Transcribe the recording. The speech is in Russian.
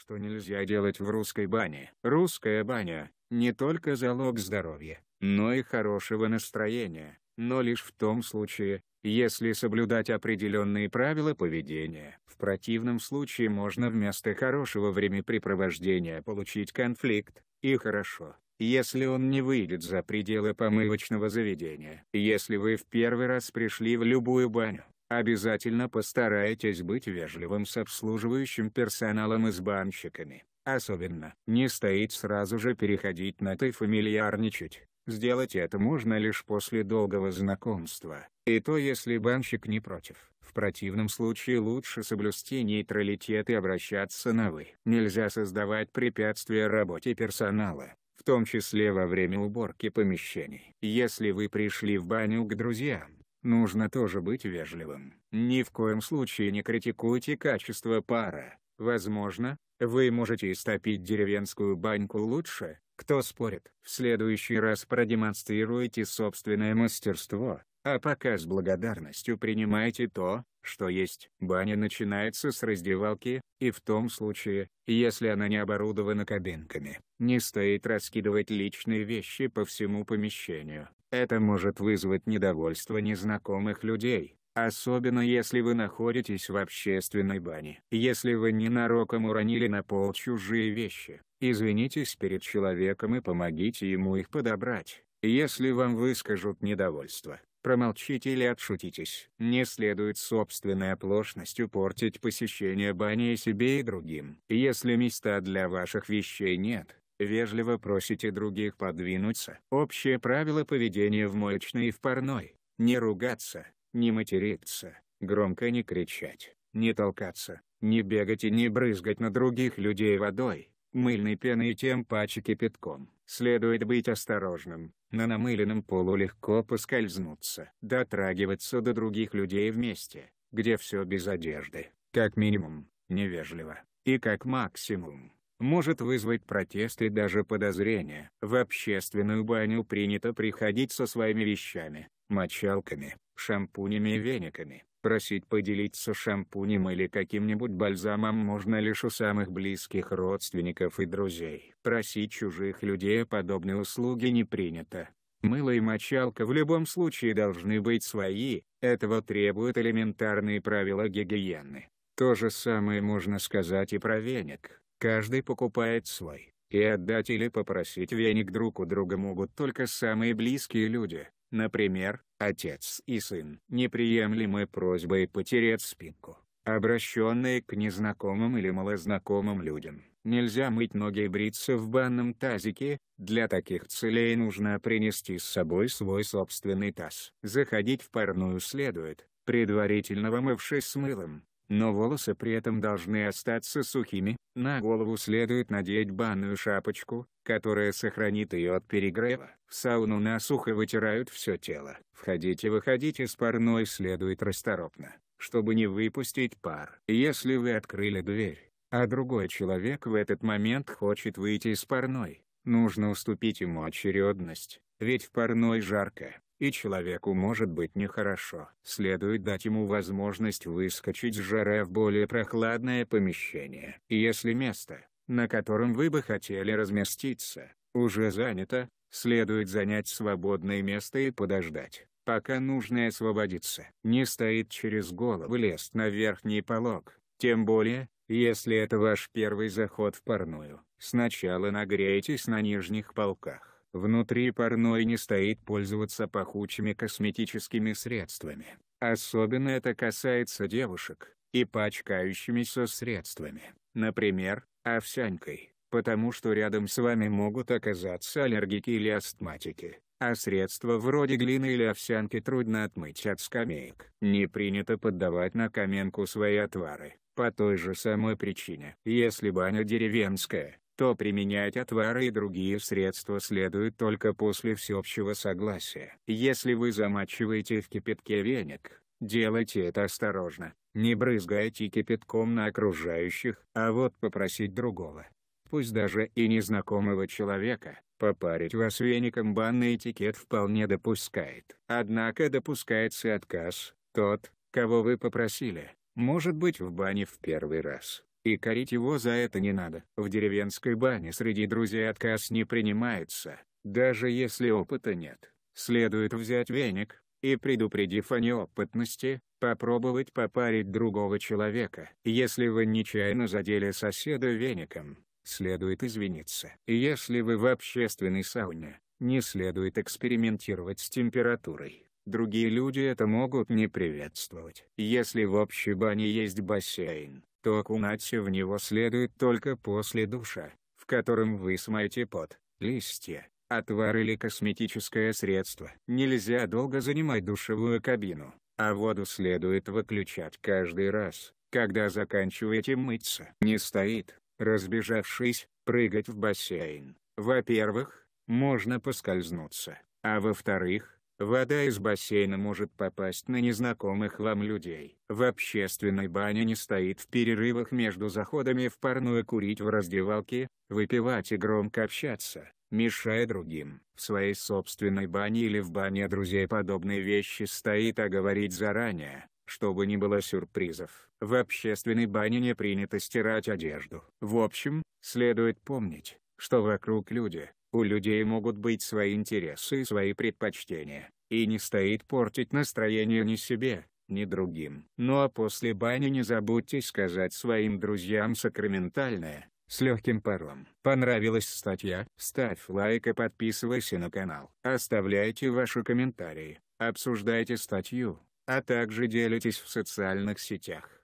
что нельзя делать в русской бане. Русская баня – не только залог здоровья, но и хорошего настроения, но лишь в том случае, если соблюдать определенные правила поведения. В противном случае можно вместо хорошего времяпрепровождения получить конфликт, и хорошо, если он не выйдет за пределы помывочного заведения. Если вы в первый раз пришли в любую баню, Обязательно постарайтесь быть вежливым с обслуживающим персоналом и с банщиками. Особенно, не стоит сразу же переходить на «ты» фамильярничать. Сделать это можно лишь после долгого знакомства, и то если банщик не против. В противном случае лучше соблюсти нейтралитет и обращаться на «вы». Нельзя создавать препятствия работе персонала, в том числе во время уборки помещений. Если вы пришли в баню к друзьям, Нужно тоже быть вежливым. Ни в коем случае не критикуйте качество пара. Возможно, вы можете истопить деревенскую баньку лучше, кто спорит. В следующий раз продемонстрируйте собственное мастерство, а пока с благодарностью принимайте то, что есть. Баня начинается с раздевалки, и в том случае, если она не оборудована кабинками, не стоит раскидывать личные вещи по всему помещению. Это может вызвать недовольство незнакомых людей, особенно если вы находитесь в общественной бане. Если вы ненароком уронили на пол чужие вещи, извинитесь перед человеком и помогите ему их подобрать. Если вам выскажут недовольство, промолчите или отшутитесь. Не следует собственной оплошностью портить посещение бани себе и другим. Если места для ваших вещей нет, вежливо просите других подвинуться. Общее правило поведения в моечной и в парной – не ругаться, не материться, громко не кричать, не толкаться, не бегать и не брызгать на других людей водой, мыльной пеной и тем паче кипятком. Следует быть осторожным, на намыленном полу легко поскользнуться, дотрагиваться до других людей вместе, где все без одежды, как минимум, невежливо, и как максимум, может вызвать протест и даже подозрения. В общественную баню принято приходить со своими вещами, мочалками, шампунями и вениками. Просить поделиться шампунем или каким-нибудь бальзамом можно лишь у самых близких родственников и друзей. Просить чужих людей подобные услуги не принято. Мыло и мочалка в любом случае должны быть свои, этого требуют элементарные правила гигиены. То же самое можно сказать и про веник. Каждый покупает свой, и отдать или попросить веник друг у друга могут только самые близкие люди, например, отец и сын. Неприемлемы просьбы потереть спинку, обращенные к незнакомым или малознакомым людям. Нельзя мыть ноги и бриться в банном тазике, для таких целей нужно принести с собой свой собственный таз. Заходить в парную следует, предварительно вымывшись с мылом но волосы при этом должны остаться сухими. На голову следует надеть банную шапочку, которая сохранит ее от перегрева. В сауну насухо вытирают все тело. Входить и выходить из парной следует расторопно, чтобы не выпустить пар. Если вы открыли дверь, а другой человек в этот момент хочет выйти из парной, нужно уступить ему очередность, ведь в парной жарко и человеку может быть нехорошо. Следует дать ему возможность выскочить с жары в более прохладное помещение. Если место, на котором вы бы хотели разместиться, уже занято, следует занять свободное место и подождать, пока нужное освободится. Не стоит через голову лезть на верхний полог, тем более, если это ваш первый заход в парную. Сначала нагрейтесь на нижних полках. Внутри парной не стоит пользоваться пахучими косметическими средствами. Особенно это касается девушек и пачкающимися средствами. Например, овсянкой. Потому что рядом с вами могут оказаться аллергики или астматики. А средства вроде глины или овсянки трудно отмыть от скамеек. Не принято поддавать на каменку свои отвары. По той же самой причине. Если баня деревенская, что применять отвары и другие средства следует только после всеобщего согласия. Если вы замачиваете в кипятке веник, делайте это осторожно, не брызгайте кипятком на окружающих, а вот попросить другого, пусть даже и незнакомого человека, попарить вас веником банный этикет вполне допускает. Однако допускается отказ, тот, кого вы попросили, может быть в бане в первый раз. И корить его за это не надо. В деревенской бане среди друзей отказ не принимается, даже если опыта нет. Следует взять веник, и предупредив о неопытности, попробовать попарить другого человека. Если вы нечаянно задели соседа веником, следует извиниться. Если вы в общественной сауне, не следует экспериментировать с температурой. Другие люди это могут не приветствовать. Если в общей бане есть бассейн, то окунаться в него следует только после душа, в котором вы смоете пот, листья, отвар или косметическое средство. Нельзя долго занимать душевую кабину, а воду следует выключать каждый раз, когда заканчиваете мыться. Не стоит, разбежавшись, прыгать в бассейн. Во-первых, можно поскользнуться, а во-вторых, Вода из бассейна может попасть на незнакомых вам людей. В общественной бане не стоит в перерывах между заходами в парную курить в раздевалке, выпивать и громко общаться, мешая другим. В своей собственной бане или в бане друзей подобные вещи стоит оговорить а заранее, чтобы не было сюрпризов. В общественной бане не принято стирать одежду. В общем, следует помнить, что вокруг люди, у людей могут быть свои интересы и свои предпочтения, и не стоит портить настроение ни себе, ни другим. Ну а после бани не забудьте сказать своим друзьям сакраментальное, с легким паром. Понравилась статья? Ставь лайк и подписывайся на канал. Оставляйте ваши комментарии, обсуждайте статью, а также делитесь в социальных сетях.